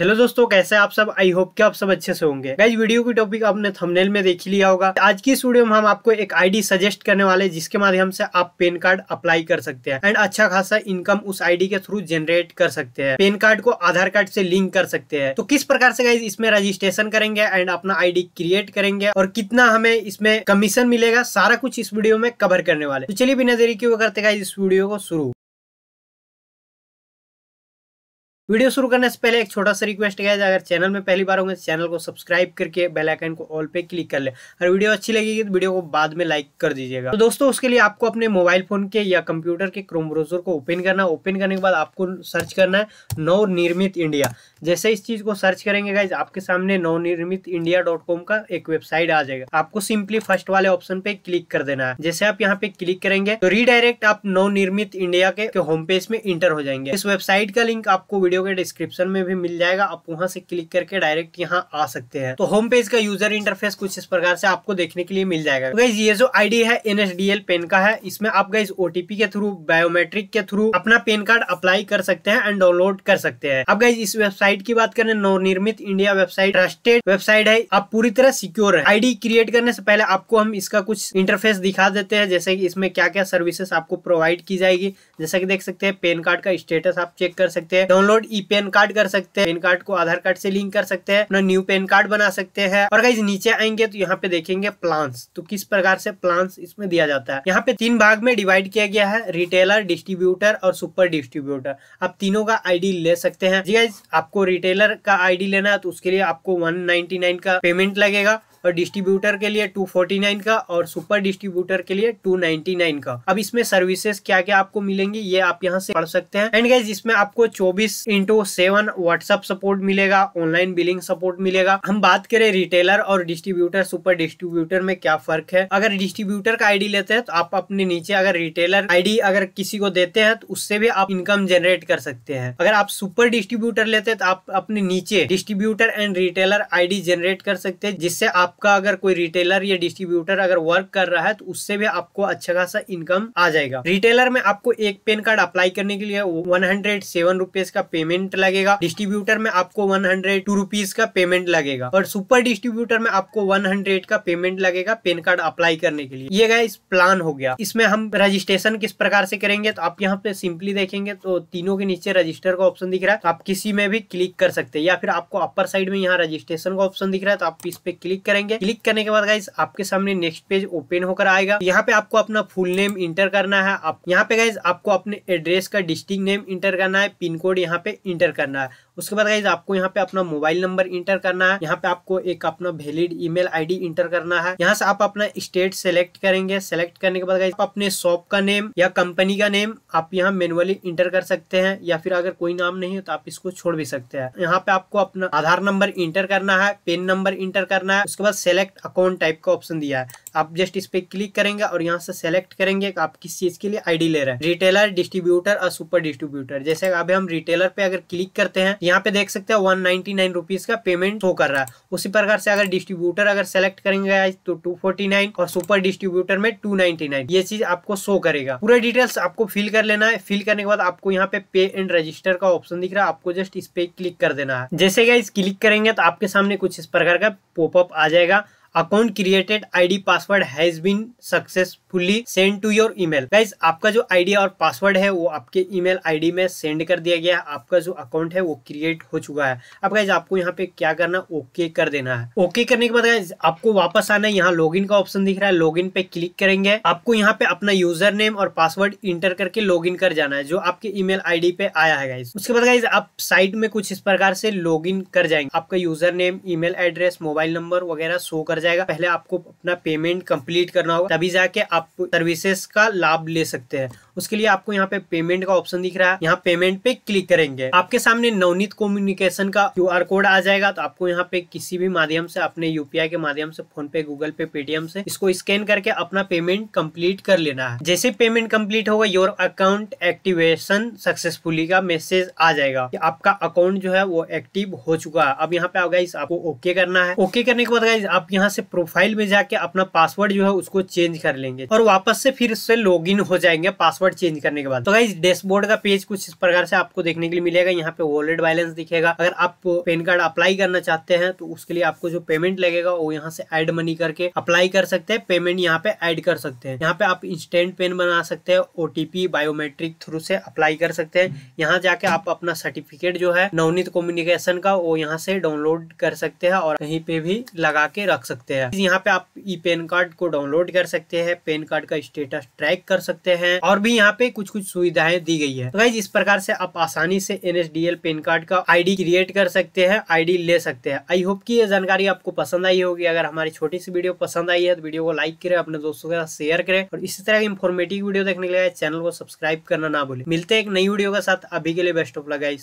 hello दोस्तों कैसे आप सब आई होप कि आप सब अच्छे से होंगे गाइज वीडियो की टॉपिक आपने थंबनेल में देख लिया होगा आज की स्टूडियो में हम आपको एक आईडी सजेस्ट करने वाले जिसके माध्यम से आप पेन कार्ड अप्लाई कर सकते हैं एंड अच्छा खासा इनकम उस आईडी के थ्रू जनरेट कर सकते हैं पेन कार्ड को आधार कार्ड से लिंक कर सकते हैं तो किस प्रकार से गाइज इसमें रजिस्ट्रेशन करेंगे एंड अपना आईडी क्रिएट करेंगे और कितना हमें इसमें कमीशन मिलेगा सारा कुछ इस वीडियो में कवर करने वाले तो चलिए बिना देरी क्यों करते गाइज इस वीडियो को शुरू वीडियो शुरू करने से पहले एक छोटा सा रिक्वेस्ट है अगर चैनल में पहली बार होंगे चैनल को सब्सक्राइब करके बेल आइकन को ऑल पे क्लिक कर ले और वीडियो अच्छी लगेगी तो वीडियो को बाद में लाइक कर दीजिएगा तो दोस्तों उसके लिए आपको अपने मोबाइल फोन के या कंप्यूटर के क्रोम ब्राउजर को ओपन करना ओपन करने के बाद आपको सर्च करना है नव निर्मित इंडिया जैसे इस चीज को सर्च करेंगे गाइज आपके सामने नव निर्मित इंडिया का एक वेबसाइट आ जाएगा आपको सिंपली फर्स्ट वाले ऑप्शन पे क्लिक कर देना है जैसे आप यहाँ पे क्लिक करेंगे तो रीडायरेक्ट आप नव निर्मित इंडिया के होम पेज में इंटर हो जाएंगे इस वेबसाइट का लिंक आपको वीडियो के डिस्क्रिप्शन में भी मिल जाएगा आप वहां से क्लिक करके डायरेक्ट यहाँ आ सकते हैं तो होम पेज का यूजर इंटरफेस कुछ इस प्रकार से आपको देखने के लिए मिल जाएगा तो गाइज ये जो आईडी है एनएसडीएल पेन का है इसमें आप गाइज ओटीपी के थ्रू बायोमेट्रिक के थ्रू अपना पेन कार्ड अप्लाई कर सकते हैं एंड डाउनलोड कर सकते हैं अब गाइज इस वेबसाइट की बात करें नवनिर्मित इंडिया वेबसाइट ट्रस्टेड वेबसाइट है आप पूरी तरह सिक्योर है आईडी क्रिएट करने से पहले आपको हम इसका कुछ इंटरफेस दिखा देते हैं जैसे की इसमें क्या क्या सर्विसेस आपको प्रोवाइड की जाएगी जैसा की देख सकते हैं पेन कार्ड का स्टेटस आप चेक कर सकते हैं download card e PAN card कर सकते हैं पेन कार्ड को आधार कार्ड से लिंक कर सकते हैं अपना न्यू पेन कार्ड बना सकते हैं और गाइज नीचे आएंगे तो यहाँ पे देखेंगे प्लांस तो किस प्रकार से प्लांस इसमें दिया जाता है यहाँ पे तीन भाग में डिवाइड किया गया है रिटेलर डिस्ट्रीब्यूटर और सुपर डिस्ट्रीब्यूटर आप तीनों का आईडी ले सकते हैं जी गाइज आपको रिटेलर का आईडी लेना है तो उसके लिए आपको वन का पेमेंट लगेगा और डिस्ट्रीब्यूटर के लिए 249 का और सुपर डिस्ट्रीब्यूटर के लिए 299 का अब इसमें सर्विसेज क्या क्या आपको मिलेंगी ये आप यहाँ से पढ़ सकते हैं एंड गाइज इसमें आपको चौबीस इंटू सेवन व्हाट्सअप सपोर्ट मिलेगा ऑनलाइन बिलिंग सपोर्ट मिलेगा हम बात करें रिटेलर और डिस्ट्रीब्यूटर सुपर डिस्ट्रीब्यूटर में क्या फर्क है अगर डिस्ट्रीब्यूटर का आईडी लेते हैं तो आप अपने नीचे अगर रिटेलर आईडी अगर किसी को देते हैं तो उससे भी आप इनकम जनरेट कर सकते हैं अगर आप सुपर डिस्ट्रीब्यूटर लेते हैं तो आप अपने नीचे distributor and retailer ID generate कर सकते हैं जिससे आप आपका अगर कोई रिटेलर या डिस्ट्रीब्यूटर अगर वर्क कर रहा है तो उससे भी आपको अच्छा खासा इनकम आ जाएगा रिटेलर में आपको एक पेन कार्ड अप्लाई करने के लिए वन हंड्रेड सेवन रुपीज का पेमेंट लगेगा डिस्ट्रीब्यूटर में आपको वन हंड्रेड टू रुपीज का पेमेंट लगेगा और सुपर डिस्ट्रीब्यूटर में आपको वन हंड्रेड का पेमेंट लगेगा पेन कार्ड अप्लाई करने के लिए ये गया इस प्लान हो गया इसमें हम रजिस्ट्रेशन किस प्रकार से करेंगे तो आप यहाँ पे सिंपली देखेंगे तो तीनों के नीचे रजिस्टर का ऑप्शन दिख रहा है तो आप किसी में भी क्लिक कर सकते हैं या फिर आपको अपर साइड में यहाँ रजिस्ट्रेशन का ऑप्शन दिख रहा है तो आप इस पे क्लिक करेंगे जाएंगे क्लिक करने के बाद गाइज आपके सामने नेक्स्ट पेज ओपन होकर आएगा यहाँ पे आपको अपना फुल नेम इंटर करना है आप यहाँ पे गाइज आपको अपने एड्रेस का डिस्ट्रिक्ट नेम इंटर करना है पिन कोड यहाँ पे इंटर करना है उसके बाद गाइज आपको यहाँ पे अपना मोबाइल नंबर इंटर करना है यहाँ पे आपको एक अपना वैलिड ईमेल आईडी इंटर करना है यहाँ से आप अपना स्टेट सेलेक्ट करेंगे सेलेक्ट करने के बाद गाइज अपने शॉप का नेम या कंपनी का नेम आप यहाँ मेनुअली इंटर कर सकते हैं या फिर अगर कोई नाम नहीं हो तो आप इसको छोड़ भी सकते हैं यहाँ पे आपको अपना आधार नंबर इंटर करना है पेन नंबर इंटर करना है उसके बाद सेलेक्ट अकाउंट टाइप का ऑप्शन दिया है आप जस्ट इस पे क्लिक करेंगे और यहाँ से सेलेक्ट करेंगे कि आप किस चीज़ के लिए आईडी ले रहे हैं रिटेलर डिस्ट्रीब्यूटर और सुपर डिस्ट्रीब्यूटर जैसे अभी हम रिटेलर पे अगर क्लिक करते हैं यहाँ पे देख सकते हैं वन नाइनटी का पेमेंट हो कर रहा है उसी प्रकार से अगर डिस्ट्रीब्यूटर अगर सेलेक्ट करेंगे तो टू और सुपर डिस्ट्रीब्यूटर में टू ये चीज आपको शो करेगा पूरा डिटेल्स आपको फिल कर लेना है फिल करने के बाद आपको यहाँ पे पे एंड रजिस्टर का ऑप्शन दिख रहा है आपको जस्ट इस पे क्लिक कर देना है जैसे क्या क्लिक करेंगे तो आपके सामने कुछ इस प्रकार का पॉपअप आ जाएगा account created ID password has been successfully send to your email guys आपका जो आईडी और पासवर्ड है वो आपके ईमेल आईडी में सेंड कर दिया गया है आपका जो अकाउंट है वो क्रिएट हो चुका है अब गाइज आपको यहाँ पे क्या करना ओके कर देना है ओके करने के बाद गाइज आपको वापस आना है यहाँ लॉग का ऑप्शन दिख रहा है इन पे क्लिक करेंगे आपको यहाँ पे अपना यूजर नेम और पासवर्ड इंटर करके इन कर जाना है जो आपके आई डी पे आया है गाइज उसके बाद गाइज आप साइट में कुछ इस प्रकार से इन कर जाएंगे आपका user name mail address mobile number वगैरह शो कर जाएगा पहले आपको अपना पेमेंट कंप्लीट करना होगा तभी जाके आप सर्विसेज का लाभ ले सकते हैं उसके लिए आपको यहाँ पे पेमेंट का ऑप्शन दिख रहा है यहाँ पेमेंट पे क्लिक करेंगे आपके सामने नवनीत कम्युनिकेशन का क्यू कोड आ जाएगा तो आपको यहाँ पे किसी भी माध्यम से अपने यूपीआई के माध्यम से फोन पे गूगल पे पेटीएम से इसको स्कैन करके अपना पेमेंट कम्प्लीट कर लेना है जैसे पेमेंट कम्प्लीट होगा योर अकाउंट एक्टिवेशन सक्सेसफुली का मैसेज आ जाएगा कि आपका अकाउंट जो है वो एक्टिव हो चुका है अब यहाँ पे आप आपको ओके करना है ओके करने के बाद आप यहाँ से प्रोफाइल में जाके अपना पासवर्ड जो है उसको चेंज कर लेंगे और वापस से फिर उससे लॉग हो जाएंगे पासवर्ड चेंज करने के बाद तो गाइज डैशबोर्ड का पेज कुछ इस प्रकार से आपको देखने के लिए मिलेगा यहाँ पे वॉलेट बैलेंस दिखेगा अगर आप पेन कार्ड अप्लाई करना चाहते हैं तो उसके लिए आपको जो पेमेंट लगेगा वो यहाँ से एड मनी करके अप्लाई कर सकते हैं पेमेंट यहाँ पे एड कर सकते हैं यहाँ पे आप इंस्टेंट पेन बना सकते हैं ओटीपी बायोमेट्रिक थ्रू से अप्लाई कर सकते हैं यहाँ जाके आप अपना सर्टिफिकेट जो है नवनीत कम्युनिकेशन का वो यहाँ से डाउनलोड कर सकते हैं और कहीं पे भी लगा के रख सकते सकते हैं यहाँ पे आप ई पेन कार्ड को डाउनलोड कर सकते हैं पेन कार्ड का स्टेटस ट्रैक कर सकते हैं और भी यहाँ पे कुछ कुछ सुविधाएं दी गई है तो इस प्रकार से आप आसानी से एन पेन कार्ड का आईडी क्रिएट कर सकते हैं आईडी ले सकते हैं आई होप की ये जानकारी आपको पसंद आई होगी अगर हमारी छोटी सी वीडियो पसंद आई है तो वीडियो को लाइक करें अपने दोस्तों के साथ शेयर करें और इसी तरह की इन्फॉर्मेटिव वीडियो देखने के लिए चैनल को सब्सक्राइब करना ना भूले मिलते हैं एक नई वीडियो के साथ अभी के लिए बेस्ट ऑफ लगाई